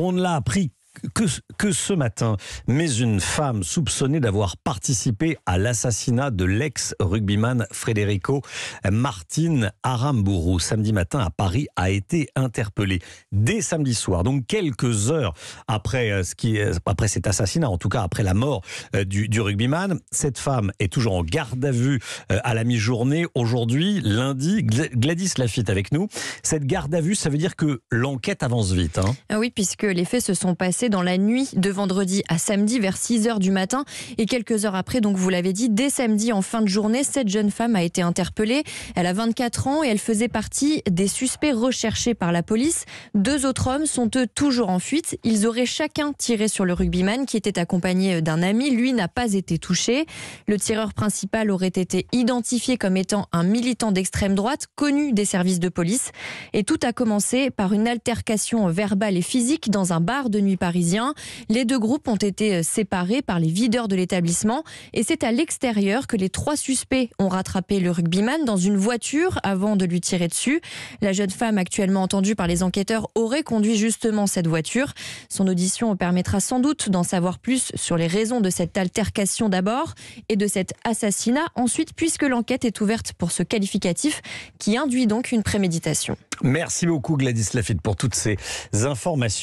on l'a appris que, ce matin, mais une femme soupçonnée d'avoir participé à l'assassinat de l'ex-rugbyman Frédérico Martine Aramburu samedi matin à Paris a été interpellée dès samedi soir, donc quelques heures après, euh, ce qui, après cet assassinat, en tout cas après la mort euh, du, rugbyman. Cette femme est toujours en garde à vue euh, à la mi-journée aujourd'hui, lundi. Gladys Lafitte avec nous. Cette garde à vue, ça veut dire que l'enquête avance vite. Hein. Ah oui, puisque les faits se sont passés dans la nuit de vendredi à samedi vers 6 h du matin. Et quelques heures après, donc vous l'avez dit, dès samedi en fin de journée, cette jeune femme a été interpellée. Elle a 24 ans et elle faisait partie des suspects recherchés par la police. Deux autres hommes sont eux toujours en fuite. Ils auraient chacun tiré sur le rugbyman qui était accompagné euh, d'un ami. Lui n'a pas été touché. Le tireur principal aurait été identifié comme étant un militant d'extrême droite connu des services de police. Et tout a commencé par une altercation verbale et physique dans un bar de nuit parisien les deux groupes ont été euh, séparés par les videurs de l'établissement et c'est à l'extérieur que les trois suspects ont rattrapé le rugbyman dans une voiture avant de lui tirer dessus. La jeune femme actuellement entendue par les enquêteurs aurait conduit justement cette voiture. Son audition permettra sans doute d'en savoir plus sur les raisons de cette altercation d'abord et de cet assassinat ensuite puisque l'enquête est ouverte pour ce qualificatif qui induit donc une préméditation. Merci beaucoup Gladys Lafitte pour toutes ces informations.